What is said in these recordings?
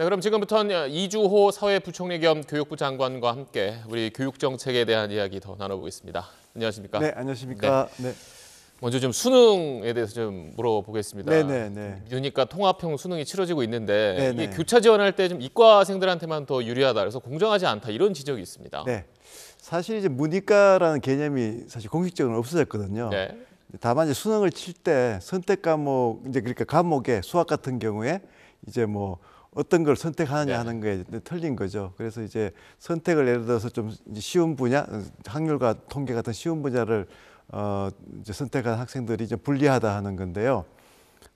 자, 그럼 지금부터는 어, 이주호 사회부총리 겸 교육부 장관과 함께 우리 교육 정책에 대한 이야기 더 나눠보겠습니다. 안녕하십니까? 네, 안녕하십니까? 네. 네. 먼저 좀 수능에 대해서 좀 물어보겠습니다. 네네네. 네, 네. 유니까 통합형 수능이 치러지고 있는데 네네. 이게 네. 교차 지원할 때 좀 이과생들한테만 더 유리하다 그래서 공정하지 않다 이런 지적이 있습니다. 네. 사실 이제 문이과라는 개념이 사실 공식적으로 없어졌거든요. 네. 다만 이제 수능을 칠 때 선택 과목 이제 그러니까 과목에 수학 같은 경우에 이제 뭐 어떤 걸 선택하느냐 네. 하는 게 틀린 거죠. 그래서 이제 선택을 예를 들어서 좀 쉬운 분야, 확률과 통계 같은 쉬운 분야를 어, 이제 선택한 학생들이 이제 불리하다 하는 건데요.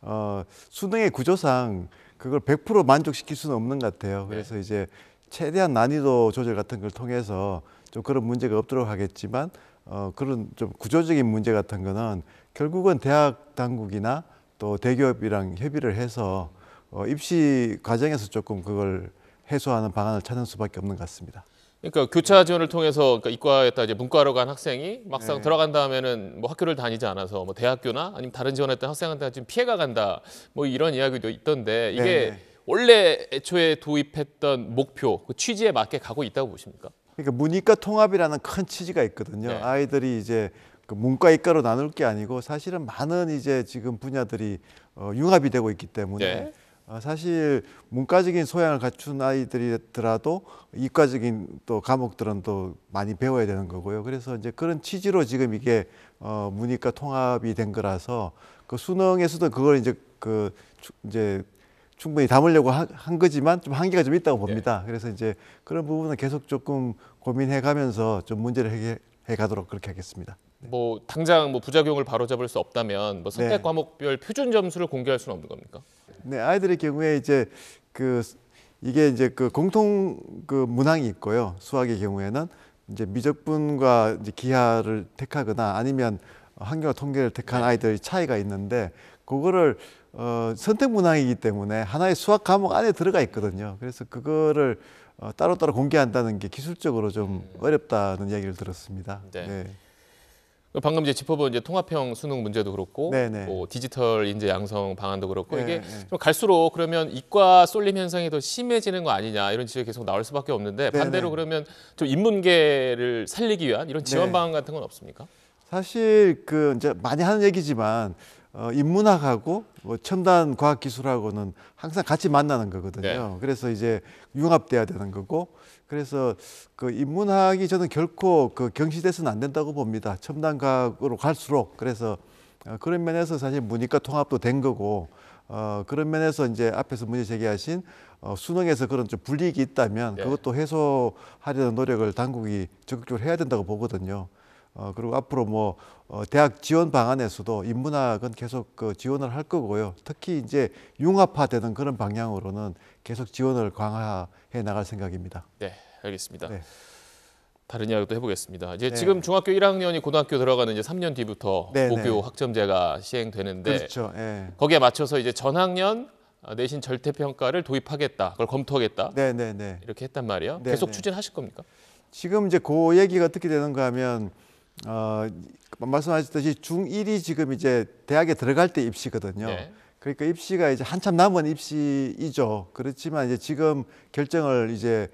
어, 수능의 구조상 그걸 100% 만족시킬 수는 없는 것 같아요. 네. 그래서 이제 최대한 난이도 조절 같은 걸 통해서 좀 그런 문제가 없도록 하겠지만 어, 그런 좀 구조적인 문제 같은 거는 결국은 대학 당국이나 또 대기업이랑 협의를 해서 어, 입시 과정에서 조금 그걸 해소하는 방안을 찾는 수밖에 없는 것 같습니다. 그러니까 교차 지원을 통해서 그러니까 이과에다 이제 문과로 간 학생이 막상 네. 들어간 다음에는 뭐 학교를 다니지 않아서 뭐 대학교나 아니면 다른 지원했던 학생한테 지금 피해가 간다 뭐 이런 이야기도 있던데 이게 네. 원래 애초에 도입했던 목표 그 취지에 맞게 가고 있다고 보십니까? 그러니까 문이과 통합이라는 큰 취지가 있거든요. 네. 아이들이 이제 그 문과 이과로 나눌 게 아니고 사실은 많은 이제 지금 분야들이 어, 융합이 되고 있기 때문에. 네. 아, 사실 문과적인 소양을 갖춘 아이들이더라도 이과적인 또 과목들은 또 많이 배워야 되는 거고요. 그래서 이제 그런 취지로 지금 이게 어 문이과 통합이 된 거라서 그 수능에서도 그걸 이제 그 이제 충분히 담으려고 한 거지만 좀 한계가 좀 있다고 봅니다. 네. 그래서 이제 그런 부분은 계속 조금 고민해 가면서 좀 문제를 해결해 가도록 그렇게 하겠습니다. 뭐 당장 뭐 부작용을 바로잡을 수 없다면 뭐 선택 네. 과목별 표준 점수를 공개할 수는 없는 겁니까? 네, 아이들의 경우에 이제 그 이게 이제 그 공통 그 문항이 있고요. 수학의 경우에는 이제 미적분과 이제 기하를 택하거나 아니면 환경 통계를 택한 네. 아이들의 차이가 있는데 그거를 어, 선택 문항이기 때문에 하나의 수학 과목 안에 들어가 있거든요. 그래서 그거를 어, 따로따로 공개한다는 게 기술적으로 좀 음. 어렵다는 이야기를 들었습니다. 네. 네. 방금 이제 짚어본 이제 통합형 수능 문제도 그렇고 네, 네. 뭐 디지털 인재 양성 방안도 그렇고 네네. 이게 네, 좀 갈수록 그러면 이과 쏠림 현상이 더 심해지는 거 아니냐 이런 지적이 계속 나올 수밖에 없는데 반대로 그러면 좀 인문계를 살리기 위한 이런 지원 방안 같은 건 없습니까? 사실 그 이제 많이 하는 얘기지만 어, 인문학하고 뭐 첨단 과학 기술하고는 항상 같이 만나는 거거든요. 네. 그래서 이제 융합돼야 되는 거고 그래서 그 인문학이 저는 결코 그 경시돼서는 안 된다고 봅니다. 첨단 과학으로 갈수록 그래서 어, 그런 면에서 사실 문이과 통합도 된 거고 어, 그런 면에서 이제 앞에서 문제 제기하신 어, 수능에서 그런 좀 불이익이 있다면 네. 그것도 해소하려는 노력을 당국이 적극적으로 해야 된다고 보거든요. 어, 그리고 앞으로 뭐 어, 대학 지원 방안에서도 인문학은 계속 그 지원을 할 거고요. 특히 이제 융합화되는 그런 방향으로는 계속 지원을 강화해 나갈 생각입니다. 네, 알겠습니다. 네. 다른 이야기도 해보겠습니다. 이제 네. 지금 중학교 1학년이 고등학교 들어가는 이제 3년 뒤부터 네, 고교 네. 학점제가 시행되는데 그렇죠. 예. 거기에 맞춰서 이제 전학년 어, 내신 절대 평가를 도입하겠다, 그걸 검토하겠다. 네네네. 네, 네. 이렇게 했단 말이에요. 계속 추진하실 겁니까? 지금 이제 그 얘기가 어떻게 되는가 하면 어, 말씀하셨듯이 중1이 지금 이제 대학에 들어갈 때 입시거든요. 네. 그러니까 입시가 이제 한참 남은 입시이죠. 그렇지만 이제 지금 결정을 이제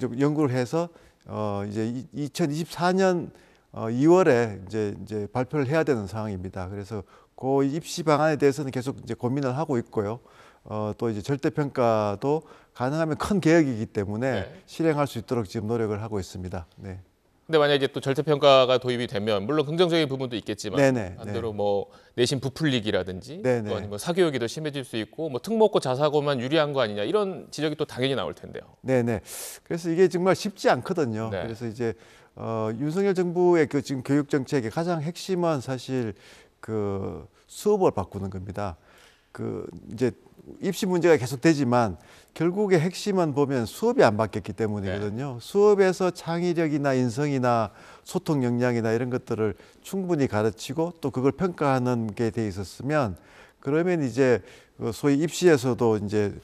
좀 연구를 해서 어 이제 2024년 2월에 어, 이제 이제 발표를 해야 되는 상황입니다. 그래서 그 입시 방안에 대해서는 계속 이제 고민을 하고 있고요. 어또 이제 절대 평가도 가능하면 큰 개혁이기 때문에 네. 실행할 수 있도록 지금 노력을 하고 있습니다. 네. 근데 만약에 또 절대평가가 도입이 되면 물론 긍정적인 부분도 있겠지만 네네, 네, 반대로 네. 뭐 내신 부풀리기라든지 네, 네. 또 아니면 사교육이 더 심해질 수 있고 뭐 특목고 자사고만 유리한 거 아니냐 이런 지적이 또 당연히 나올 텐데요. 네네. 그래서 이게 정말 쉽지 않거든요. 네. 그래서 이제 어, 윤석열 정부의 그 지금 교육 정책의 가장 핵심은 사실 그 수업을 바꾸는 겁니다. 그 이제 입시 문제가 계속되지만 결국에 핵심은 보면 수업이 안 바뀌었기 때문이거든요. 네. 수업에서 창의력이나 인성이나 소통 역량이나 이런 것들을 충분히 가르치고 또 그걸 평가하는 게 돼 있었으면 그러면 이제 그 소위 입시에서도 이제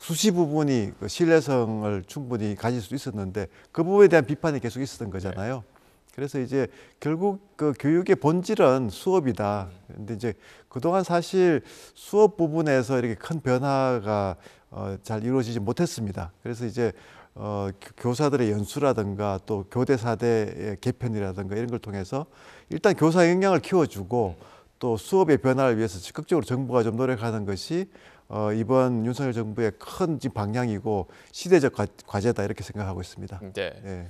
수시 부분이 그 신뢰성을 충분히 가질 수 있었는데 그 부분에 대한 비판이 계속 있었던 거잖아요. 네. 그래서 이제 결국 그 교육의 본질은 수업이다. 근데 이제 그동안 사실 수업 부분에서 이렇게 큰 변화가 어, 잘 이루어지지 못했습니다. 그래서 이제 어, 교사들의 연수라든가 또 교대사대의 개편이라든가 이런 걸 통해서 일단 교사 역량을 키워주고 또 수업의 변화를 위해서 적극적으로 정부가 좀 노력하는 것이 어, 이번 윤석열 정부의 큰 방향이고 시대적 과제다 이렇게 생각하고 있습니다. 네. 예.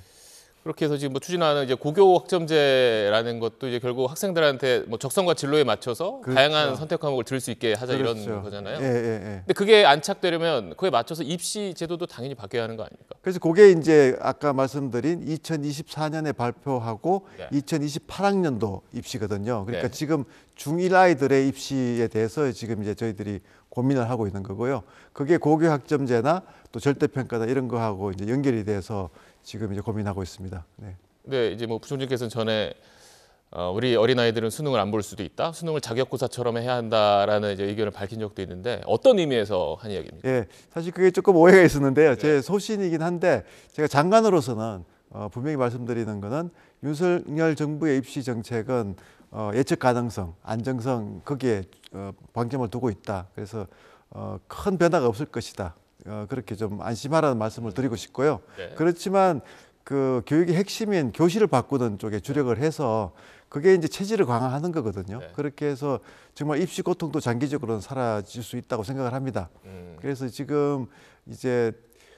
그렇게 해서 지금 뭐 추진하는 이제 고교 학점제라는 것도 이제 결국 학생들한테 뭐 적성과 진로에 맞춰서 그렇죠. 다양한 선택 과목을 들을 수 있게 하자 그렇죠. 이런 거잖아요. 예, 예, 예. 근데 그게 안착되려면 그에 맞춰서 입시 제도도 당연히 바뀌어야 하는 거 아닙니까? 그래서 그게 이제 아까 말씀드린 2024년에 발표하고 네. 2028학년도 입시거든요. 그러니까 네. 지금 중1 아이들의 입시에 대해서 지금 이제 저희들이 고민을 하고 있는 거고요. 그게 고교 학점제나 또 절대평가다 이런 거하고 이제 연결이 돼서 지금 이제 고민하고 있습니다. 네. 네, 이제 뭐부총리께서 전에 어, 우리 어린 아이들은 수능을 안 볼 수도 있다. 수능을 자격고사처럼 해야 한다라는 이제 의견을 밝힌 적도 있는데 어떤 의미에서 한 이야기입니까? 예, 사실 그게 조금 오해가 있었는데요. 네. 제 소신이긴 한데 제가 장관으로서는 어, 분명히 말씀드리는 거는 윤석열 정부의 입시 정책은 어, 예측 가능성, 안정성 거기에 어, 방점을 두고 있다. 그래서 어, 큰 변화가 없을 것이다. 어, 그렇게 좀 안심하라는 말씀을 드리고 싶고요. 네. 그렇지만 그 교육의 핵심인 교실을 바꾸는 쪽에 주력을 해서 그게 이제 체질을 강화하는 거거든요. 네. 그렇게 해서 정말 입시 고통도 장기적으로는 사라질 수 있다고 생각을 합니다. 음. 그래서 지금 이제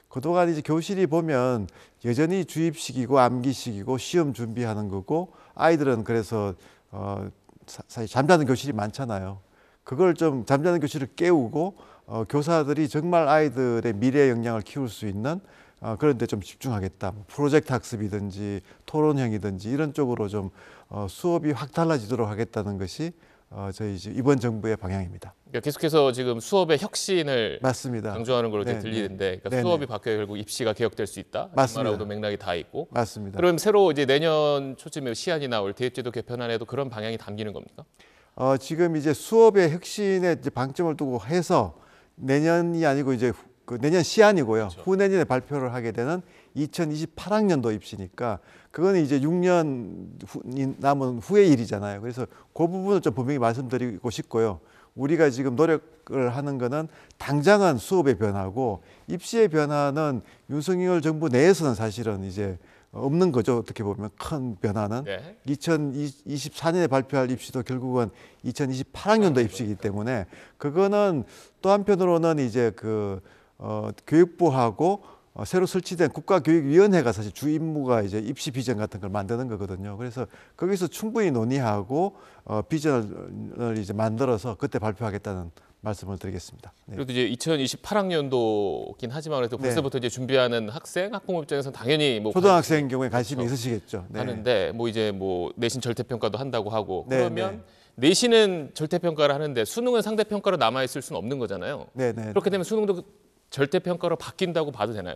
그동안 이제 교실이 보면 여전히 주입식이고 암기식이고 시험 준비하는 거고 아이들은 그래서 어 사실 잠자는 교실이 많잖아요. 그걸 좀 잠자는 교실을 깨우고 어, 교사들이 정말 아이들의 미래 영향을 키울 수 있는 어, 그런 데좀 집중하겠다. 뭐 프로젝트 학습이든지 토론형이든지 이런 쪽으로 좀 어, 수업이 확 달라지도록 하겠다는 것이 어, 저희 이번 정부의 방향입니다. 그러니까 계속해서 지금 수업의 혁신을 맞습니다. 강조하는 걸로 네, 네. 들리는데 그러니까 네, 수업이 바뀌어 결국 입시가 개혁될 수 있다. 맞습고도 맥락이 다 있고. 맞습니다. 그럼 새로 이제 내년 초쯤에 시안이 나올 대입제도 개편안에도 그런 방향이 담기는 겁니까? 어, 지금 이제 수업의 혁신에 이제 방점을 두고 해서 내년이 아니고 이제 그 내년 시안이고요. 그렇죠. 후내년에 발표를 하게 되는 2028학년도 입시니까 그거는 이제 6년 후, 남은 후의 일이잖아요. 그래서 그 부분을 좀 분명히 말씀드리고 싶고요. 우리가 지금 노력을 하는 거는 당장은 수업의 변화고 입시의 변화는 윤석열 정부 내에서는 사실은 이제 없는 거죠. 어떻게 보면 큰 변화는 네. 2024년에 발표할 입시도 결국은 2028학년도 아, 입시이기 그러니까. 때문에 그거는 또 한편으로는 이제 그 어, 교육부하고 어, 새로 설치된 국가교육위원회가 사실 주 임무가 이제 입시 비전 같은 걸 만드는 거거든요. 그래서 거기서 충분히 논의하고 어, 비전을 이제 만들어서 그때 발표하겠다는 말씀을 드리겠습니다. 네. 그래도 이제 2028학년도긴 하지만 그래도 네. 벌써부터 이제 준비하는 학생, 학부모 입장에서는 당연히 뭐 초등학생 관심, 경우에 관심이 그렇죠. 있으시겠죠. 네. 하는데 뭐 이제 뭐 내신 절대 평가도 한다고 하고 네. 그러면 내신은 절대 평가를 하는데 수능은 상대 평가로 남아 있을 수는 없는 거잖아요. 네, 그렇게 되면 수능도 절대 평가로 바뀐다고 봐도 되나요?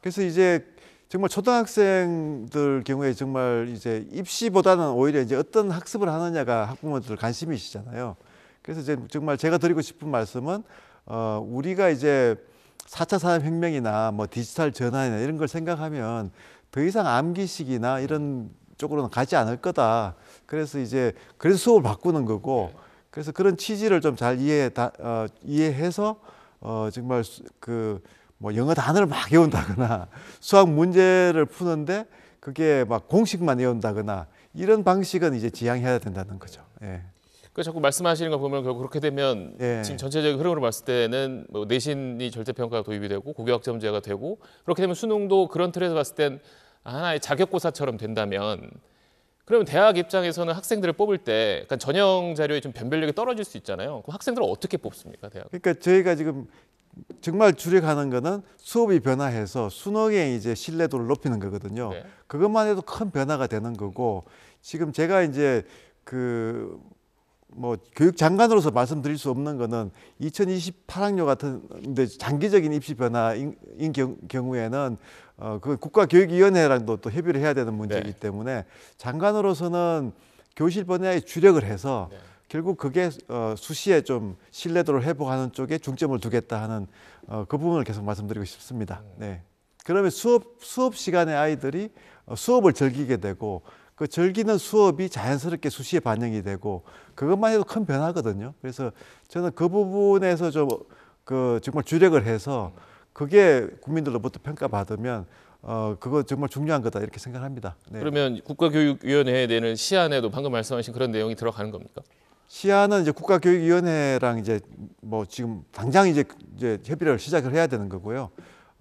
그래서 이제 정말 초등학생들 경우에 정말 이제 입시보다는 오히려 이제 어떤 학습을 하느냐가 학부모들 관심이시잖아요. 그래서 이제 정말 제가 드리고 싶은 말씀은 어, 우리가 이제 4차 산업혁명이나 뭐 디지털 전환이나 이런 걸 생각하면 더 이상 암기식이나 이런 쪽으로는 가지 않을 거다. 그래서 이제 그래서 수업을 바꾸는 거고 네. 그래서 그런 취지를 좀 잘 이해 어, 이해해서 어, 정말 그 뭐 영어 단어를 막 외운다거나 수학 문제를 푸는데 그게 막 공식만 외운다거나 이런 방식은 이제 지양해야 된다는 거죠. 예. 그 자꾸 말씀하시는 거 보면 결국 그렇게 되면 예. 지금 전체적인 흐름으로 봤을 때는 뭐 내신이 절대 평가가 도입이 되고 고교학점제가 되고 그렇게 되면 수능도 그런 틀에서 봤을 땐 하나의 자격고사처럼 된다면 그러면 대학 입장에서는 학생들을 뽑을 때 약간 전형 자료에 좀 변별력이 떨어질 수 있잖아요. 그럼 학생들을 어떻게 뽑습니까, 대학? 그러니까 저희가 지금 정말 줄여가는 거는 수업이 변화해서 수능의 이제 신뢰도를 높이는 거거든요. 네. 그것만 해도 큰 변화가 되는 거고 지금 제가 이제 그뭐 교육 장관으로서 말씀드릴 수 없는 거는 2028학년 같은 데 장기적인 입시 변화인 경, 경우에는 어, 그 국가교육위원회랑도 또 협의를 해야 되는 문제이기 네. 때문에 장관으로서는 교실 분야에 주력을 해서 네. 결국 그게 어, 수시에 좀 신뢰도를 회복하는 쪽에 중점을 두겠다 하는 어, 그 부분을 계속 말씀드리고 싶습니다. 네. 네. 그러면 수업 수업 시간에 아이들이 어, 수업을 즐기게 되고 그 즐기는 수업이 자연스럽게 수시에 반영이 되고 그것만 해도 큰 변화거든요. 그래서 저는 그 부분에서 좀 그 정말 주력을 해서 그게 국민들로부터 평가받으면 어 그거 정말 중요한 거다 이렇게 생각합니다. 네. 그러면 국가교육위원회에 내는 시안에도 방금 말씀하신 그런 내용이 들어가는 겁니까? 시안은 이제 국가교육위원회랑 이제 뭐 지금 당장 이제, 이제 협의를 시작을 해야 되는 거고요.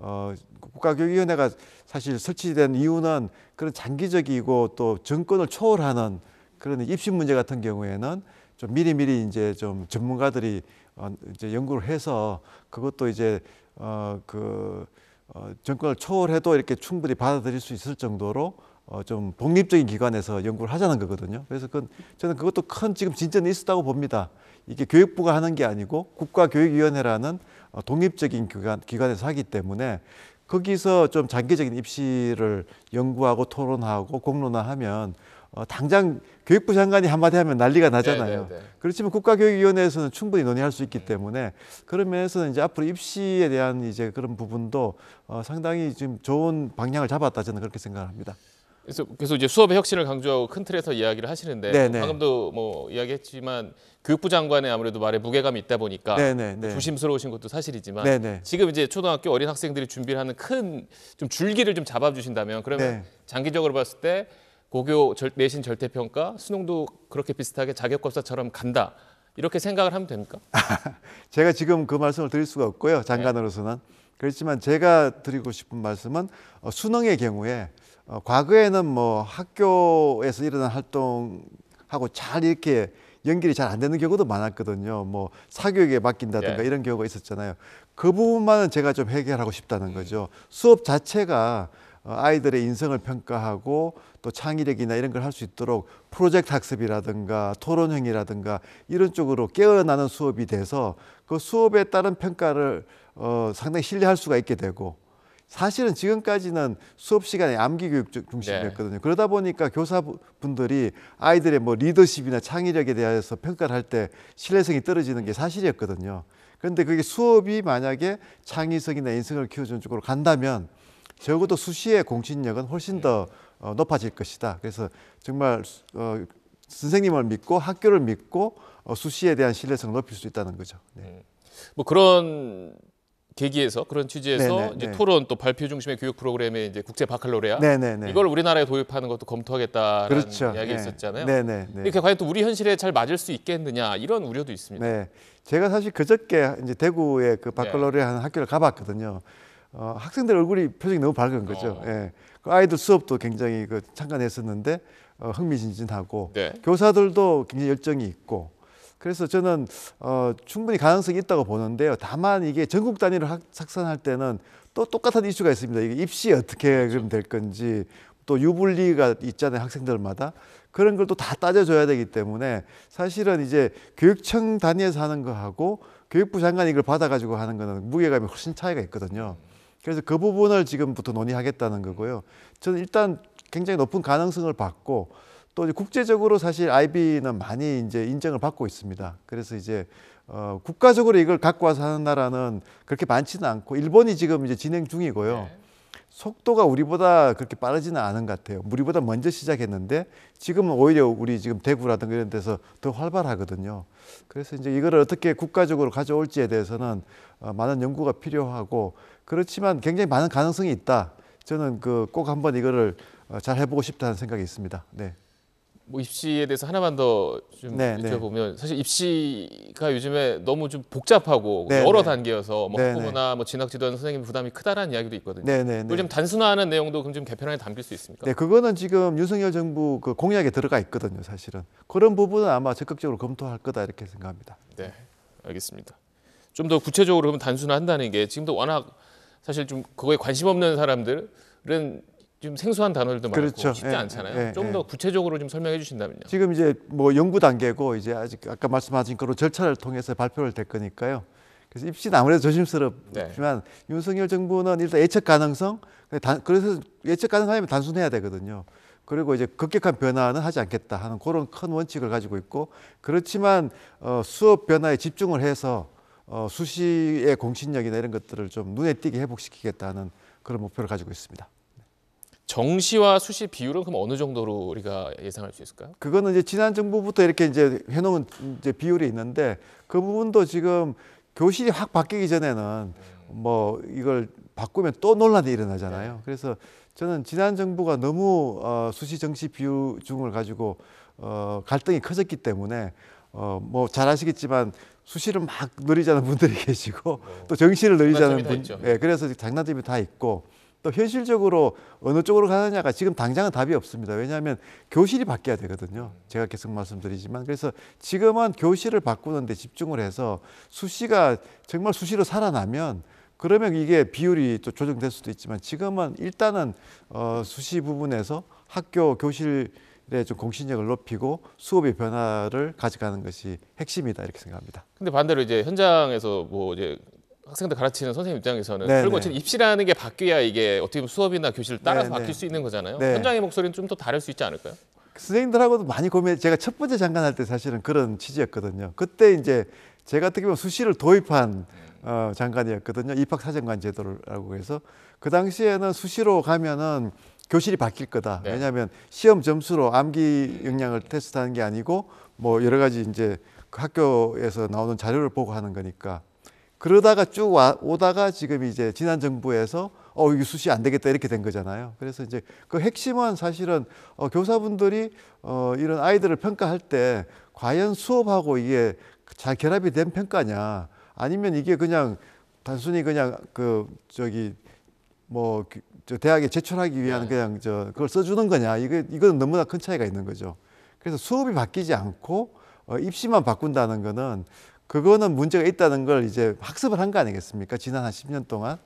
어, 국가교육위원회가 사실 설치된 이유는 그런 장기적이고 또 정권을 초월하는 그런 입시 문제 같은 경우에는 좀 미리미리 이제 좀 전문가들이 어, 이제 연구를 해서 그것도 이제 어, 그 어, 정권을 초월해도 이렇게 충분히 받아들일 수 있을 정도로 어, 좀 독립적인 기관에서 연구를 하자는 거거든요. 그래서 그건 저는 그것도 큰 지금 진전이 있었다고 봅니다. 이게 교육부가 하는 게 아니고 국가교육위원회라는 어, 독립적인 기관, 기관에서 하기 때문에 거기서 좀 장기적인 입시를 연구하고 토론하고 공론화하면 어, 당장 교육부 장관이 한마디 하면 난리가 네, 나잖아요. 네네네. 네. 그렇지만 국가교육위원회에서는 충분히 논의할 수 있기 네. 때문에 그런 면에서는 이제 앞으로 입시에 대한 이제 그런 부분도 어, 상당히 지금 좋은 방향을 잡았다 저는 그렇게 생각합니다. 그래서 계속 이제 수업의 혁신을 강조하고 큰 틀에서 이야기를 하시는데 네네. 네. 방금도 뭐 이야기했지만 교육부 장관의 아무래도 말에 무게감이 있다 보니까 네네. 네, 네. 조심스러우신 것도 사실이지만 네네. 지금 이제 초등학교 어린 학생들이 준비를 하는 큰 좀 줄기를 좀 잡아주신다면 그러면 장기적으로 봤을 때 고교 절, 내신 절대평가 수능도 그렇게 비슷하게 자격고사처럼 간다 이렇게 생각을 하면 됩니까? 제가 지금 그 말씀을 드릴 수가 없고요 장관으로서는 그렇지만 제가 드리고 싶은 말씀은 어, 수능의 경우에 어, 과거에는 뭐 학교에서 일어난 활동하고 잘 이렇게 연결이 잘 안 되는 경우도 많았거든요. 뭐 사교육에 맡긴다든가 예. 이런 경우가 있었잖아요. 그 부분만은 제가 좀 해결하고 싶다는 거죠. 수업 자체가 어, 아이들의 인성을 평가하고 또 창의력이나 이런 걸 할 수 있도록 프로젝트 학습이라든가 토론형이라든가 이런 쪽으로 깨어나는 수업이 돼서 그 수업에 따른 평가를 어, 상당히 신뢰할 수가 있게 되고 사실은 지금까지는 수업 시간에 암기 교육 중심이었거든요. 네. 그러다 보니까 교사분들이 아이들의 뭐 리더십이나 창의력에 대해서 평가를 할 때 신뢰성이 떨어지는 게 사실이었거든요. 그런데 그게 수업이 만약에 창의성이나 인성을 키워주는 쪽으로 간다면 적어도 수시의 공신력은 훨씬 더 네. 높아질 것이다. 그래서 정말 어, 선생님을 믿고 학교를 믿고 어, 수시에 대한 신뢰성을 높일 수 있다는 거죠. 네. 음. 뭐 그런 계기에서 그런 취지에서 네네, 네, 이제 네네. 토론 또 발표 중심의 교육 프로그램에 이제 국제 바칼로레아 네네, 네, 네. 이걸 우리나라에 도입하는 것도 검토하겠다라는 그렇죠. 이야기 네. 있었잖아요. 네네, 이렇게 과연 또 우리 현실에 잘 맞을 수 있겠느냐 이런 우려도 있습니다. 네, 제가 사실 그저께 이제 대구에 그 바칼로레아 하 학교를 가봤거든요. 어, 학생들 얼굴이 표정이 너무 밝은 거죠. 어. 예. 그 아이들 수업도 굉장히 그 참관했었는데 어, 흥미진진하고 네. 교사들도 굉장히 열정이 있고 그래서 저는 어, 충분히 가능성이 있다고 보는데요. 다만 이게 전국 단위로 학, 삭산할 때는 또 똑같은 이슈가 있습니다. 이게 입시 어떻게 그럼 될 건지 또 유불리가 있잖아요 학생들마다 그런 걸 또 다 따져줘야 되기 때문에 사실은 이제 교육청 단위에서 하는 거하고 교육부 장관이 이걸 받아가지고 하는 거는 무게감이 훨씬 차이가 있거든요. 그래서 그 부분을 지금부터 논의하겠다는 거고요. 저는 일단 굉장히 높은 가능성을 봤고 또 이제 국제적으로 사실 IB는 많이 이제 인정을 받고 있습니다. 그래서 이제 어, 국가적으로 이걸 갖고 와서 하는 나라는 그렇게 많지는 않고 일본이 지금 이제 진행 중이고요. 네. 속도가 우리보다 그렇게 빠르지는 않은 것 같아요. 우리보다 먼저 시작했는데 지금은 오히려 우리 지금 대구라든가 이런 데서 더 활발하거든요. 그래서 이제 이거를 어떻게 국가적으로 가져올지에 대해서는 어, 많은 연구가 필요하고 그렇지만 굉장히 많은 가능성이 있다. 저는 그 꼭 한번 이거를 어, 잘 해보고 싶다는 생각이 있습니다. 네. 뭐 입시에 대해서 하나만 더좀 네, 여쭤보면 네. 사실 입시가 요즘에 너무 좀 복잡하고 네, 여러 네. 단계여서 뭐 네, 학부모나 네. 뭐 진학지도하는 선생님 부담이 크다라는 이야기도 있거든요. 그걸 좀 단순화하는 내용도 그럼 좀 개편안에 담길 수 있습니까? 네, 그거는 지금 윤석열 정부 그 공약에 들어가 있거든요, 사실은. 그런 부분은 아마 적극적으로 검토할 거다 이렇게 생각합니다. 네, 알겠습니다. 좀 더 구체적으로 그럼 단순화한다는 게 지금도 워낙 사실 좀 그거에 관심 없는 사람들은 좀 생소한 단어들도 많 그렇죠. 쉽지 예, 않잖아요. 예, 좀더 예. 구체적으로 좀 설명해 주신다면요. 지금 이제 뭐 연구 단계고 이제 아직 아까 말씀하신 그로 절차를 통해서 발표를 될 거니까요. 그래서 입시 아무래도 조심스럽지만 네. 윤석열 정부는 일단 예측 가능성 그래서 예측 가능하면 단순해야 되거든요. 그리고 이제 급격한 변화는 하지 않겠다 하는 그런 큰 원칙을 가지고 있고 그렇지만 어, 수업 변화에 집중을 해서 어, 수시의 공신력이나 이런 것들을 좀 눈에 띄게 회복시키겠다는 그런 목표를 가지고 있습니다. 정시와 수시 비율은 그럼 어느 정도로 우리가 예상할 수 있을까요? 그거는 이제 지난 정부부터 이렇게 이제 해놓은 이제 비율이 있는데 그 부분도 지금 교실이 확 바뀌기 전에는 뭐 이걸 바꾸면 또 논란이 일어나잖아요. 네. 그래서 저는 지난 정부가 너무 어, 수시 정시 비중을 가지고 어, 갈등이 커졌기 때문에 어, 뭐잘 아시겠지만 수시를 막 늘리자는 분들이 계시고 네. 또 정시를 늘리자는 분, 예, 네, 그래서 장난점이 다 있고 또 현실적으로 어느 쪽으로 가느냐가 지금 당장은 답이 없습니다. 왜냐하면 교실이 바뀌어야 되거든요. 제가 계속 말씀드리지만 그래서 지금은 교실을 바꾸는데 집중을 해서 수시가 정말 수시로 살아나면 그러면 이게 비율이 또 조정될 수도 있지만 지금은 일단은 어, 수시 부분에서 학교 교실의 좀 공신력을 높이고 수업의 변화를 가져가는 것이 핵심이다 이렇게 생각합니다. 근데 반대로 이제 현장에서 뭐 이제 학생들 가르치는 선생님 입장에서는 네, 그리고 네. 지금 입시라는 게 바뀌어야 이게 어떻게 보면 수업이나 교실을 네, 따라서 네, 바뀔 수 있는 거잖아요. 네. 현장의 목소리는 좀 더 다를 수 있지 않을까요? 그 선생님들하고도 많이 고민해 제가 첫 번째 장관 할때 사실은 그런 취지였거든요. 그때 이제 제가 어떻게 보면 수시를 도입한 어, 장관이었거든요. 입학사정관 제도라고 해서 그 당시에는 수시로 가면은 교실이 바뀔 거다. 왜냐하면 시험 점수로 암기 역량을 테스트하는 게 아니고 뭐 여러 가지 이제 그 학교에서 나오는 자료를 보고 하는 거니까 그러다가 쭉 와, 오다가 지금 이제 지난 정부에서 어, 이게 수시 안 되겠다 이렇게 된 거잖아요. 그래서 이제 그 핵심은 사실은 어, 교사분들이 어, 이런 아이들을 평가할 때 과연 수업하고 이게 잘 결합이 된 평가냐 아니면 이게 그냥 단순히 그냥 그 저기 뭐저 그 대학에 제출하기 위한 네. 그냥 저 그걸 써주는 거냐 이거 이건 너무나 큰 차이가 있는 거죠. 그래서 수업이 바뀌지 않고 어, 입시만 바꾼다는 거는 그거는 문제가 있다는 걸 이제 학습을 한 거 아니겠습니까? 지난 한 10년 동안.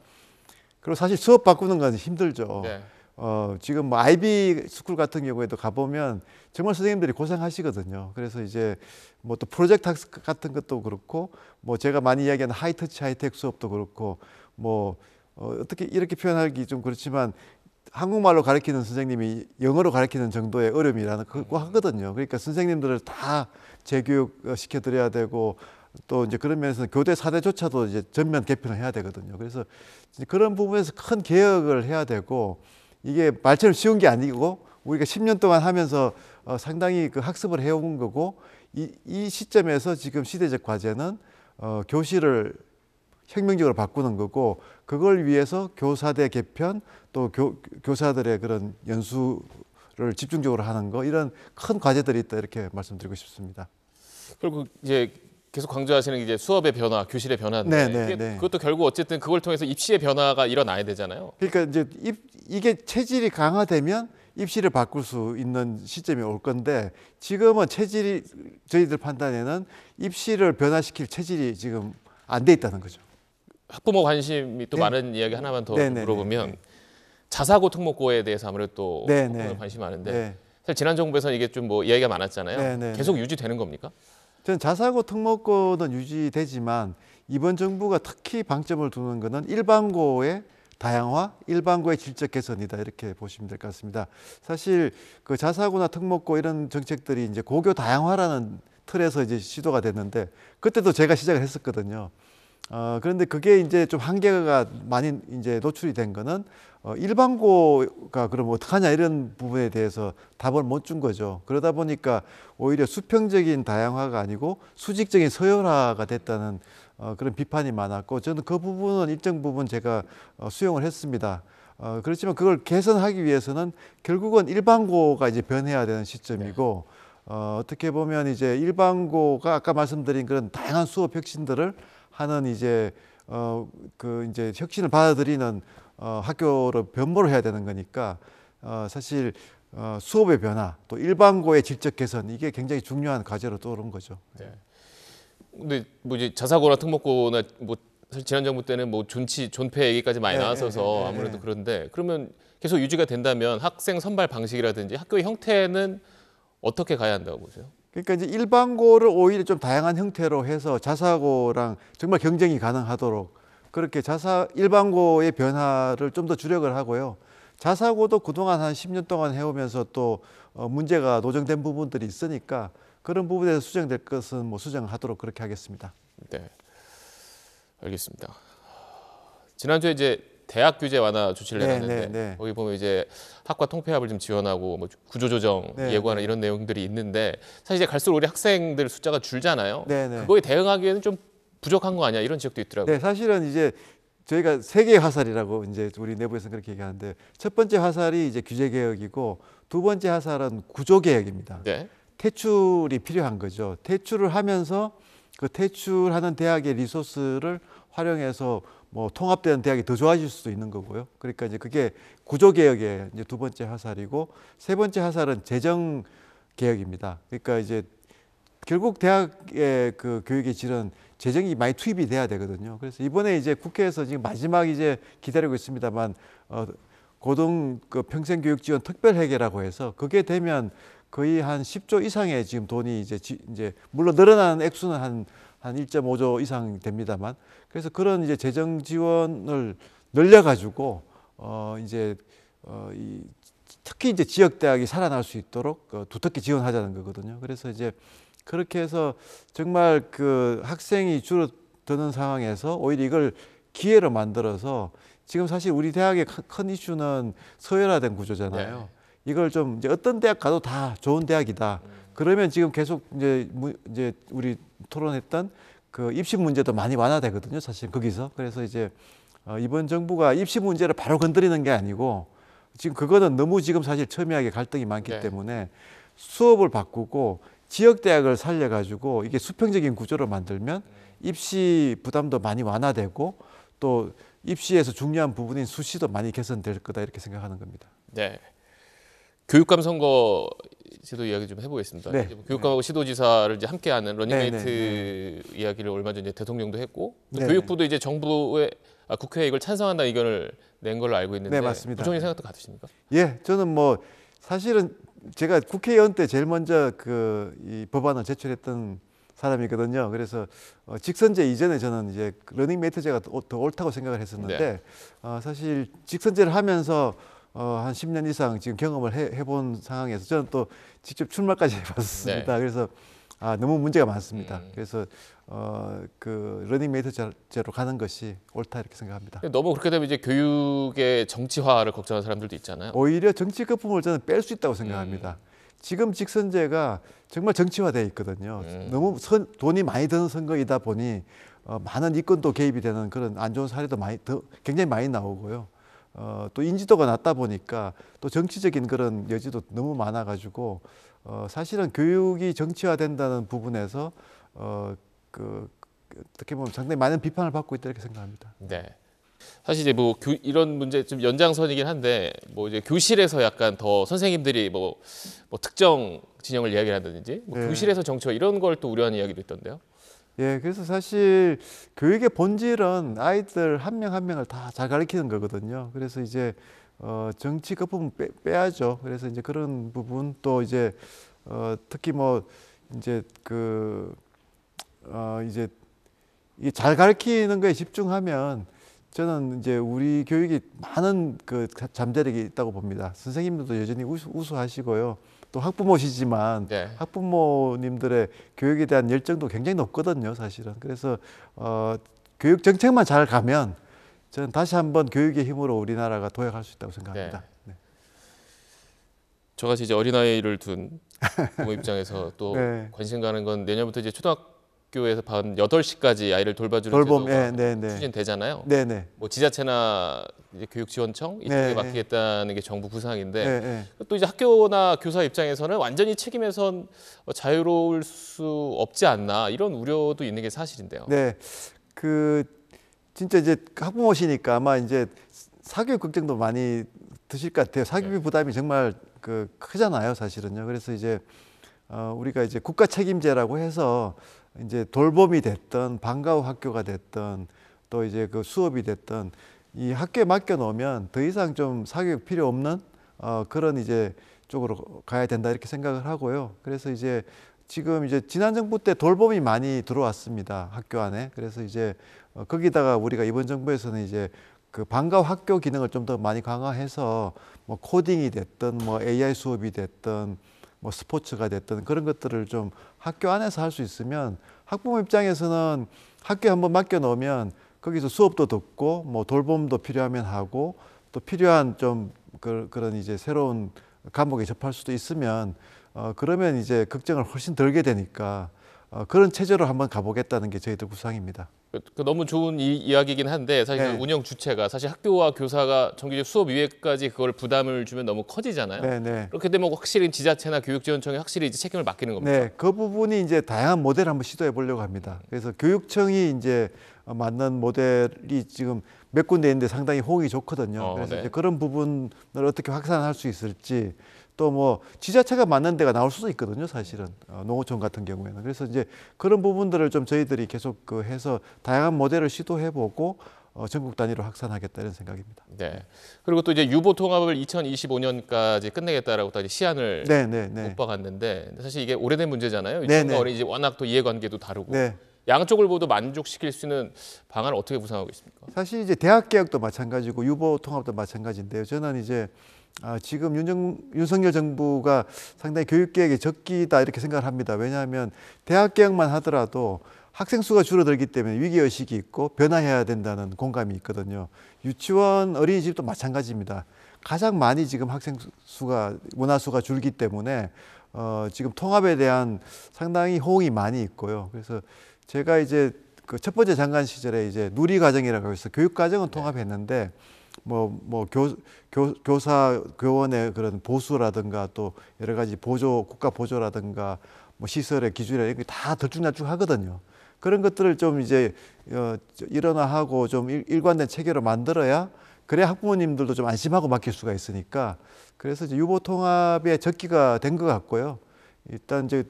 그리고 사실 수업 바꾸는 건 힘들죠. 네. 어, 지금 뭐 아이비 스쿨 같은 경우에도 가보면 정말 선생님들이 고생하시거든요. 그래서 이제 뭐 또 프로젝트 학습 같은 것도 그렇고 뭐 제가 많이 이야기하는 하이터치 하이텍 수업도 그렇고 뭐 어, 어떻게 이렇게 표현하기 좀 그렇지만 한국말로 가르치는 선생님이 영어로 가르치는 정도의 어려움이라는 그거 하거든요. 그러니까 선생님들을 다 재교육 어, 시켜드려야 되고 또 이제 그런 면에서 교대 사대조차도 이제 전면 개편을 해야 되거든요. 그래서 그런 부분에서 큰 개혁을 해야 되고 이게 말처럼 쉬운 게 아니고 우리가 10년 동안 하면서 어, 상당히 그 학습을 해온 거고 이, 이 시점에서 지금 시대적 과제는 어, 교실을 혁명적으로 바꾸는 거고 그걸 위해서 교사대 개편 또 교, 교사들의 그런 연수를 집중적으로 하는 거 이런 큰 과제들이 있다 이렇게 말씀드리고 싶습니다. 결국 이제 계속 강조하시는 이제 수업의 변화, 교실의 변화인데 네, 네, 네, 그것도 결국 어쨌든 그걸 통해서 입시의 변화가 일어나야 되잖아요. 그러니까 이제 입, 이게 체질이 강화되면 입시를 바꿀 수 있는 시점이 올 건데 지금은 체질이 저희들 판단에는 입시를 변화시킬 체질이 지금 안 돼 있다는 거죠. 학부모 관심이 또 네. 많은 이야기 하나만 더 네, 네, 네 물어보면 네, 자사고 특목고에 대해서 아무래도 네, 네. 관심 이 많은데 사실 지난 정부에서 는 이게 좀뭐 이야기가 많았잖아요. 계속 유지되는 겁니까? 저는 자사고 특목고는 유지되지만 이번 정부가 특히 방점을 두는 것은 일반고의 다양화, 일반고의 질적 개선이다 이렇게 보시면 될 것 같습니다. 사실 그 자사고나 특목고 이런 정책들이 이제 고교 다양화라는 틀에서 이제 시도가 됐는데 그때도 제가 시작을 했었거든요. 어, 그런데 그게 이제 좀 한계가 많이 이제 노출이 된 거는 어, 일반고가 그럼 어떡하냐 이런 부분에 대해서 답을 못 준 거죠. 그러다 보니까 오히려 수평적인 다양화가 아니고 수직적인 서열화가 됐다는 어, 그런 비판이 많았고 저는 그 부분은 일정 부분 제가 어, 수용을 했습니다. 어, 그렇지만 그걸 개선하기 위해서는 결국은 일반고가 이제 변해야 되는 시점이고 네. 어, 어떻게 보면 이제 일반고가 아까 말씀드린 그런 다양한 수업 혁신들을 하는 이제 어 그 이제 혁신을 받아들이는 어 학교로 변모를 해야 되는 거니까 어 사실 어 수업의 변화 또 일반고의 질적 개선 이게 굉장히 중요한 과제로 떠오른 거죠. 네. 근데 뭐 이제 자사고나 특목고나 뭐 사실 지난 정부 때는 뭐 존치 존폐 얘기까지 많이 네, 네 나왔어서 네, 네, 네, 아무래도 그런데 그러면 계속 유지가 된다면 학생 선발 방식이라든지 학교의 형태는 어떻게 가야 한다고 보세요? 그러니까 이제 일반고를 오히려 좀 다양한 형태로 해서 자사고랑 정말 경쟁이 가능하도록 그렇게 자사 일반고의 변화를 좀 더 주력을 하고요. 자사고도 그동안 한 10년 동안 해오면서 또 어, 문제가 노정된 부분들이 있으니까 그런 부분에서 수정될 것은 뭐 수정하도록 그렇게 하겠습니다. 네, 알겠습니다. 지난주에 이제 대학 규제 완화 조치를 네, 내놨는데 네, 네, 거기 보면 이제 학과 통폐합을 좀 지원하고 뭐 구조조정 네, 예고하는 네. 이런 내용들이 있는데 사실 이제 갈수록 우리 학생들 숫자가 줄잖아요. 그거에 대응하기에는 좀 부족한 거 아니야 이런 지적도 있더라고요. 네, 사실은 이제 저희가 세계 화살이라고 이제 우리 내부에서는 그렇게 얘기하는데 첫 번째 화살이 이제 규제 개혁이고 두 번째 화살은 구조 개혁입니다. 네. 퇴출이 필요한 거죠. 퇴출을 하면서 그 퇴출하는 대학의 리소스를 활용해서 뭐 통합된 대학이 더 좋아질 수도 있는 거고요. 그러니까 이제 그게 구조 개혁의 이제 두 번째 화살이고 세 번째 화살은 재정 개혁입니다. 그러니까 이제 결국 대학의 그 교육의 질은 재정이 많이 투입이 돼야 되거든요. 그래서 이번에 이제 국회에서 지금 마지막 이제 기다리고 있습니다만 어 고등 그 평생 교육 지원 특별 회계라고 해서 그게 되면 거의 한 10조 이상의 지금 돈이 이제 지, 이제 물론 늘어나는 액수는 한한 1.5조 이상 됩니다만 그래서 그런 이제 재정 지원을 늘려 가지고 어 이제 어이 특히 이제 지역 대학이 살아날 수 있도록 그 두텁게 지원하자는 거거든요. 그래서 이제 그렇게 해서 정말 그 학생이 줄어드는 상황에서 오히려 이걸 기회로 만들어서 지금 사실 우리 대학의 큰 이슈는 서열화된 구조잖아요. 네. 이걸 좀 이제 어떤 대학 가도 다 좋은 대학이다. 음. 그러면 지금 계속 이제, 이제 우리 토론했던 그 입시 문제도 많이 완화되거든요. 사실 거기서. 그래서 이제 어, 이번 정부가 입시 문제를 바로 건드리는 게 아니고 지금 그거는 너무 지금 사실 첨예하게 갈등이 많기 네. 때문에 수업을 바꾸고 지역 대학을 살려 가지고 이게 수평적인 구조로 만들면 입시 부담도 많이 완화되고 또 입시에서 중요한 부분인 수시도 많이 개선될 거다 이렇게 생각하는 겁니다. 네. 교육감 선거 시도 이야기 좀 해보겠습니다. 네. 뭐 교육감하고 네. 시도지사를 이제 함께하는 러닝메이트 네, 네, 네, 이야기를 얼마 전에 대통령도 했고 교육부도 이제 정부의 아, 국회에 이걸 찬성한다는 의견을 낸 걸로 알고 있는데 맞습니다. 부총리 생각도 같으십니까? 예, 저는 뭐 사실은 제가 국회의원 때 제일 먼저 그 이 법안을 제출했던 사람이거든요. 그래서 어, 직선제 이전에 저는 이제 러닝메이트제가 더, 더 옳다고 생각을 했었는데 어, 사실 직선제를 하면서 어, 한 10년 이상 지금 경험을 해, 본 상황에서 저는 또 직접 출마까지 해봤습니다. 네. 그래서 아, 너무 문제가 많습니다. 음. 그래서 어, 그 러닝메이트제로 가는 것이 옳다 이렇게 생각합니다. 너무 그렇게 되면 이제 교육의 정치화를 걱정하는 사람들도 있잖아요. 오히려 정치 거품을 저는 뺄 수 있다고 생각합니다. 음. 지금 직선제가 정말 정치화되어 있거든요. 음. 너무 선, 돈이 많이 드는 선거이다 보니 어, 많은 이권도 개입이 되는 그런 안 좋은 사례도 많이 더, 굉장히 많이 나오고요. 어, 또 인지도가 낮다 보니까 또 정치적인 그런 여지도 너무 많아가지고 어, 사실은 교육이 정치화된다는 부분에서 어, 그, 어떻게 보면 상당히 많은 비판을 받고 있다 이렇게 생각합니다. 네. 사실 이제 뭐 교, 이런 문제 좀 연장선이긴 한데 뭐 이제 교실에서 약간 더 선생님들이 뭐, 뭐 특정 진영을 이야기한다든지 뭐 네. 교실에서 정치화 이런 걸 또 우려하는 이야기도 있던데요. 예, 그래서 사실 교육의 본질은 아이들 한 명 한 명을 다 잘 가르치는 거거든요. 그래서 이제 어, 정치 그 부분 빼, 빼야죠. 그래서 이제 그런 부분 또 이제 어, 특히 뭐 이제 그 어, 이제 이 잘 가르치는 거에 집중하면 저는 이제 우리 교육이 많은 그 잠재력이 있다고 봅니다. 선생님들도 여전히 우수, 우수하시고요. 또 학부모시지만 네. 학부모님들의 교육에 대한 열정도 굉장히 높거든요, 사실은. 그래서 어, 교육 정책만 잘 가면 저는 다시 한번 교육의 힘으로 우리나라가 도약할 수 있다고 생각합니다. 네. 네. 저같이 이제 어린아이를 둔 부모 입장에서 또 네. 관심 가는 건 내년부터 이제 초등학교 에서밤 8시까지 아이를 돌봐주는 돌봄, 제도가 예, 네, 네. 추진되잖아요. 네, 네. 뭐 지자체나 이제 교육지원청 이쪽에 네. 맡기겠다는 게 정부 구상인데 네, 네. 또 이제 학교나 교사 입장에서는 완전히 책임에선 어, 자유로울 수 없지 않나 이런 우려도 있는 게 사실인데요. 네, 그 진짜 이제 학부모시니까 아마 이제 사교육 걱정도 많이 드실 것 같아요. 사교육 네. 부담이 정말 그 크잖아요, 사실은요. 그래서 이제 어, 우리가 이제 국가 책임제라고 해서 이제 돌봄이 됐던 방과후 학교가 됐던 또 이제 그 수업이 됐던 이 학교에 맡겨 놓으면 더 이상 좀 사교육 필요 없는 어, 그런 이제 쪽으로 가야 된다 이렇게 생각을 하고요. 그래서 이제 지금 이제 지난 정부 때 돌봄이 많이 들어왔습니다 학교 안에. 그래서 이제 어, 거기다가 우리가 이번 정부에서는 이제 그 방과 학교 기능을 좀 더 많이 강화해서 뭐 코딩이 됐든 뭐 AI 수업이 됐든 뭐 스포츠가 됐든 그런 것들을 좀 학교 안에서 할 수 있으면 학부모 입장에서는 학교에 한번 맡겨 놓으면 거기서 수업도 듣고 뭐 돌봄도 필요하면 하고 또 필요한 좀 그, 런 이제 새로운 감옥에 접할 수도 있으면 어, 그러면 이제 걱정을 훨씬 덜게 되니까 어, 그런 체제로 한번 가보겠다는 게 저희들 구상입니다. 그, 그 너무 좋은 이, 야기이긴 한데 사실 그 네. 운영 주체가 사실 학교와 교사가 정규직 수업 이외까지 그걸 부담을 주면 너무 커지잖아요. 네, 네. 그렇게 되면 뭐 확실히 지자체나 교육지원청이 확실히 이제 책임을 맡기는 겁니다. 네, 그 부분이 이제 다양한 모델 한번 시도해 보려고 합니다. 그래서 교육청이 이제 어, 만난 모델이 지금 몇 군데 있는데 상당히 호응이 좋거든요. 어, 그래서 네. 이제 그런 부분을 어떻게 확산할 수 있을지 또 뭐 지자체가 맞는 데가 나올 수도 있거든요, 사실은 어, 농어촌 같은 경우에는. 그래서 이제 그런 부분들을 좀 저희들이 계속 그 해서 다양한 모델을 시도해보고 어, 전국 단위로 확산하겠다는 생각입니다. 네. 그리고 또 이제 유보 통합을 2025년까지 끝내겠다라고 또시안을 네, 네, 네. 못 박았는데 사실 이게 오래된 문제잖아요. 이 네, 네. 어린 워낙 또 이해관계도 다르고. 네. 양쪽을 모두 만족시킬 수 있는 방안을 어떻게 구상하고 있습니까? 사실 이제 대학 개혁도 마찬가지고 유보 통합도 마찬가지인데요. 저는 이제 아, 지금 윤정, 윤석열 정부가 상당히 교육계획이 적기다 이렇게 생각을 합니다. 왜냐하면 대학 개혁만 하더라도 학생 수가 줄어들기 때문에 위기 의식이 있고 변화해야 된다는 공감이 있거든요. 유치원 어린이집도 마찬가지입니다. 가장 많이 지금 학생 수가 문화 수가 줄기 때문에 어, 지금 통합에 대한 상당히 호응이 많이 있고요. 그래서 제가 이제 그 첫 번째 장관 시절에 이제 누리 과정이라고 해서 교육 과정은 네. 통합했는데 뭐뭐 뭐 교사 교원의 그런 보수라든가 또 여러 가지 보조 국가 보조라든가 뭐 시설의 기준이라 이런 게다 들쭉날쭉 하거든요. 그런 것들을 좀 이제 어, 일어나하고 좀 일관된 체계로 만들어야 그래 학부모님들도 좀 안심하고 맡길 수가 있으니까 그래서 이제 유보 통합의 적기가 된 것 같고요. 일단 이제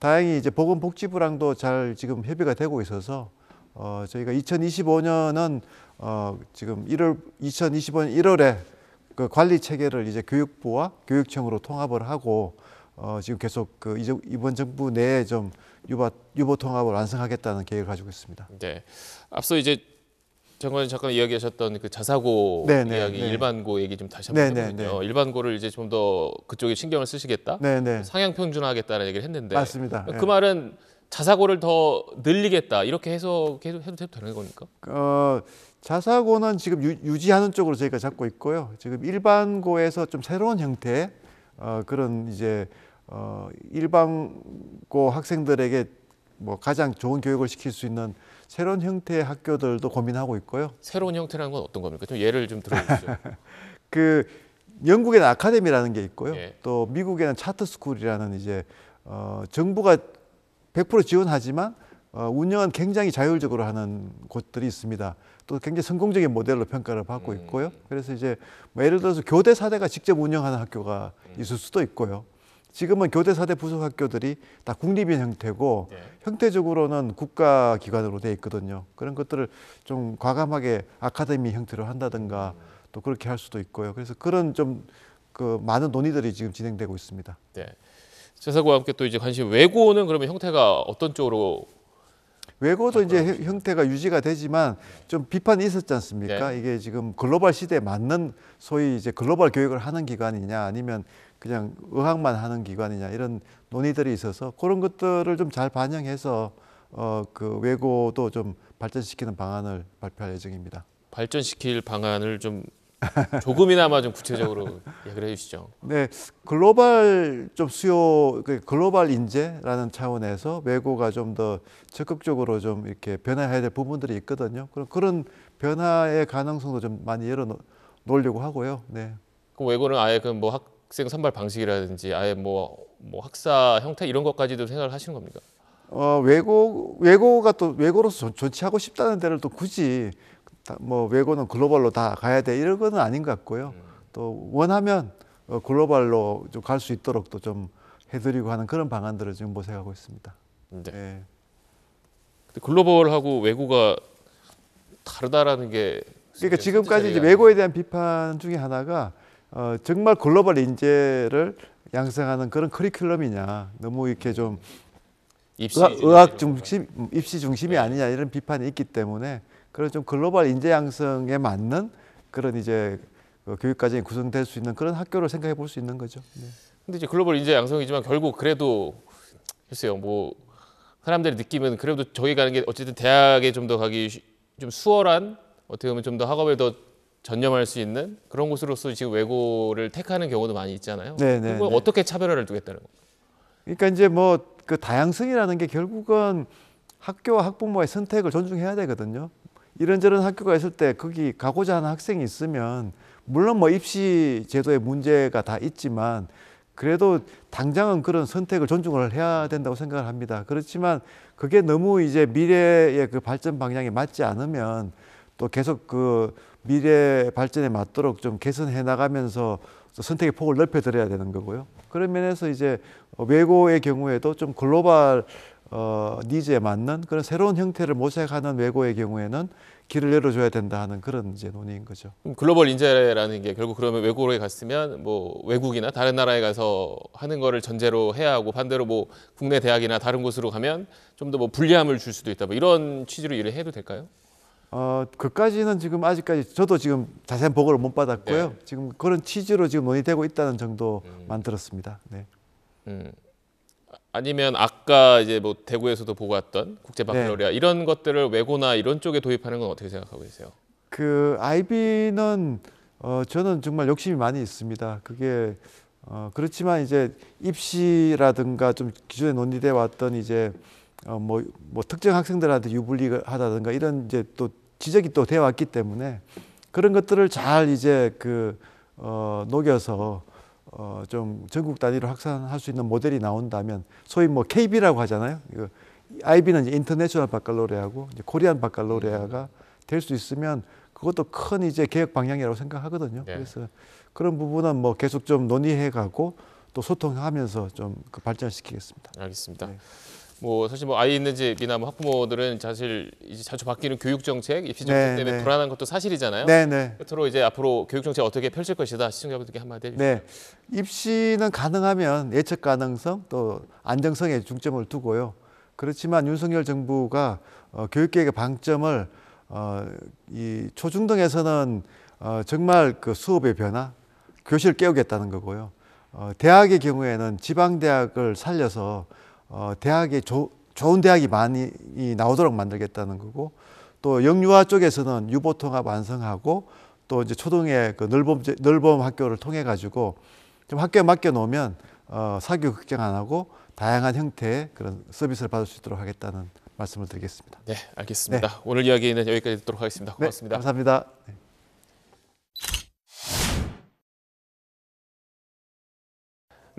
다행히 이제 보건복지부랑도 잘 지금 협의가 되고 있어서 어, 저희가 2025년은 어, 지금 1월 2025년 1월에 그 관리 체계를 이제 교육부와 교육청으로 통합을 하고 어, 지금 계속 그 이번 이 정부 내에 좀 유보, 유보 통합을 완성하겠다는 계획을 가지고 있습니다. 네, 앞서 이제 장관님 잠깐 이야기하셨던 그 자사고 네네, 네, 이야기 네네. 일반고 얘기 좀 다시 네, 한번 네, 해보면요. 일반고를 이제 좀 더 그쪽에 신경을 쓰시겠다. 네네. 상향 평준화하겠다는 얘기를 했는데 맞습니다. 그 네. 말은 자사고를 더 늘리겠다 이렇게 해서 계속 해도 되는 겁니까? 어, 자사고는 지금 유, 지하는 쪽으로 저희가 잡고 있고요. 지금 일반고에서 좀 새로운 형태 어, 그런 이제 어, 일반고 학생들에게 뭐 가장 좋은 교육을 시킬 수 있는 새로운 형태의 학교들도 고민하고 있고요. 새로운 형태라는 건 어떤 겁니까? 좀 예를 좀 들어주시죠. 그 영국에는 아카데미라는 게 있고요. 예. 또 미국에는 차트 스쿨이라는 이제 어, 정부가 100% 지원하지만 어, 운영은 굉장히 자율적으로 하는 곳들이 있습니다. 또 굉장히 성공적인 모델로 평가를 받고 음. 있고요. 그래서 이제 뭐 예를 들어서 교대 사대가 직접 운영하는 학교가 음. 있을 수도 있고요. 지금은 교대사대 부속학교들이 다 국립인 형태고 네. 형태적으로는 국가기관으로 돼 있거든요. 그런 것들을 좀 과감하게 아카데미 형태로 한다든가 음. 또 그렇게 할 수도 있고요. 그래서 그런 좀그 많은 논의들이 지금 진행되고 있습니다. 네. 제사고와 함께 또 이제 관심 외고는 그러면 형태가 어떤 쪽으로 외고도 이제 해, 형태가 유지가 되지만 좀 비판이 있었지 않습니까? 네. 이게 지금 글로벌 시대에 맞는 소위 이제 글로벌 교육을 하는 기관이냐 아니면 그냥 의학만 하는 기관이냐 이런 논의들이 있어서 그런 것들을 좀 잘 반영해서 어, 그 외고도 좀 발전시키는 방안을 발표할 예정입니다. 발전시킬 방안을 좀 조금이나마 좀 구체적으로 얘기를 해주시죠. 네, 글로벌 좀 수요, 그 글로벌 인재라는 차원에서 외고가 좀 더 적극적으로 좀 이렇게 변화해야 될 부분들이 있거든요. 그런 그런 변화의 가능성도 좀 많이 열어 놓으려고 하고요. 네. 그 외고는 아예 그뭐 학생 선발 방식이라든지 아예 뭐, 뭐 학사 형태 이런 것까지도 생각을 하시는 겁니까? 어, 외고 외고가 또 외고로서 존치하고 싶다는 데를 또 굳이 뭐 외고는 글로벌로 다 가야 돼 이런 거 아닌 것 같고요. 음. 또 원하면 어, 글로벌로 좀 갈 수 있도록 또좀 해드리고 하는 그런 방안들을 지금 모색하고 있습니다. 네. 예. 글로벌하고 외고가 다르다라는 게 그러니까 지금까지 이제 외고에 대한 비판 중에 하나가 어, 정말 글로벌 인재를 양성하는 그런 커리큘럼이냐 너무 이렇게 좀 입시 의학, 의학 중심 입시 중심이 네. 아니냐 이런 비판이 있기 때문에 그런 좀 글로벌 인재 양성에 맞는 그런 이제 그 교육 과정이 구성될 수 있는 그런 학교를 생각해 볼 수 있는 거죠. 네. 근데 이제 글로벌 인재 양성이지만 결국 그래도 글쎄요 뭐 사람들이 느끼면 그래도 저기 가는 게 어쨌든 대학에 좀 더 가기 좀 수월한 어떻게 보면 좀 더 학업에 더 전념할 수 있는 그런 곳으로서 지금 외고를 택하는 경우도 많이 있잖아요. 네네. 네, 그걸 네. 어떻게 차별화를 두겠다는 거 그러니까 이제 뭐 그 다양성이라는 게 결국은 학교와 학부모의 선택을 존중해야 되거든요. 이런저런 학교가 있을 때 거기 가고자 하는 학생이 있으면 물론 뭐 입시 제도의 문제가 다 있지만 그래도 당장은 그런 선택을 존중을 해야 된다고 생각을 합니다. 그렇지만 그게 너무 이제 미래의 그 발전 방향에 맞지 않으면 또 계속 그 미래 발전에 맞도록 좀 개선해 나가면서 선택의 폭을 넓혀드려야 되는 거고요. 그런 면에서 이제 외고의 경우에도 좀 글로벌 어, 니즈에 맞는 그런 새로운 형태를 모색하는 외고의 경우에는 길을 열어줘야 된다 하는 그런 이제 논의인 거죠. 글로벌 인재라는 게 결국 그러면 외국에 갔으면 뭐 외국이나 다른 나라에 가서 하는 거를 전제로 해야 하고 반대로 뭐 국내 대학이나 다른 곳으로 가면 좀 더 뭐 불리함을 줄 수도 있다. 뭐 이런 취지로 일을 해도 될까요? 어, 그까지는 지금 아직까지 저도 지금 자세한 보고를 못 받았고요. 네. 지금 그런 취지로 지금 논의되고 있다는 정도만 음. 들었습니다. 네. 음. 아니면 아까 이제 뭐 대구에서도 보고 왔던 국제 네. 바클로리아 네. 이런 것들을 외고나 이런 쪽에 도입하는 건 어떻게 생각하고 계세요? 그 아이비는 어, 저는 정말 욕심이 많이 있습니다. 그게 어, 그렇지만 이제 입시라든가 좀 기존에 논의돼 왔던 이제 어, 뭐, 뭐 특정 학생들한테 유불리하다든가 이런 이제 또 지적이 또 되어 왔기 때문에 그런 것들을 잘 이제 그, 어, 녹여서 어, 좀 전국 단위로 확산할 수 있는 모델이 나온다면 소위 뭐 KB라고 하잖아요. 이거 그 IB는 이제 인터내셔널 바칼로레아고 이제 코리안 바칼로레아가 될 수 있으면 그것도 큰 이제 개혁 방향이라고 생각하거든요. 네. 그래서 그런 부분은 뭐 계속 좀 논의해 가고 또 소통하면서 좀그 발전시키겠습니다. 알겠습니다. 네. 뭐 사실 뭐 아이 있는 집이나 뭐 학부모들은 사실 이제 자주 바뀌는 교육 정책, 입시 정책 네, 때문에 네. 불안한 것도 사실이잖아요. 네, 네. 끝으로 이제 앞으로 교육 정책 어떻게 펼칠 것이다 시청자분들께 한마디 해주세요. 네, 입시는 가능하면 예측 가능성 또 안정성에 중점을 두고요. 그렇지만 윤석열 정부가 어, 교육계의 방점을 어, 이 초중등에서는 어, 정말 그 수업의 변화, 교실 깨우겠다는 거고요. 어, 대학의 경우에는 지방 대학을 살려서 어, 대학에 조, 좋은 대학이 많이 나오도록 만들겠다는 거고 또 영유아 쪽에서는 유보통합 완성하고 또 이제 초등의 그 넓음 넓음 학교를 통해 가지고 좀 학교에 맡겨 놓으면 어, 사교 육 걱정 안 하고 다양한 형태의 그런 서비스를 받을 수 있도록 하겠다는 말씀을 드리겠습니다. 네, 알겠습니다. 네. 오늘 이야기는 여기까지 듣도록 하겠습니다. 네, 고맙습니다. 네, 감사합니다.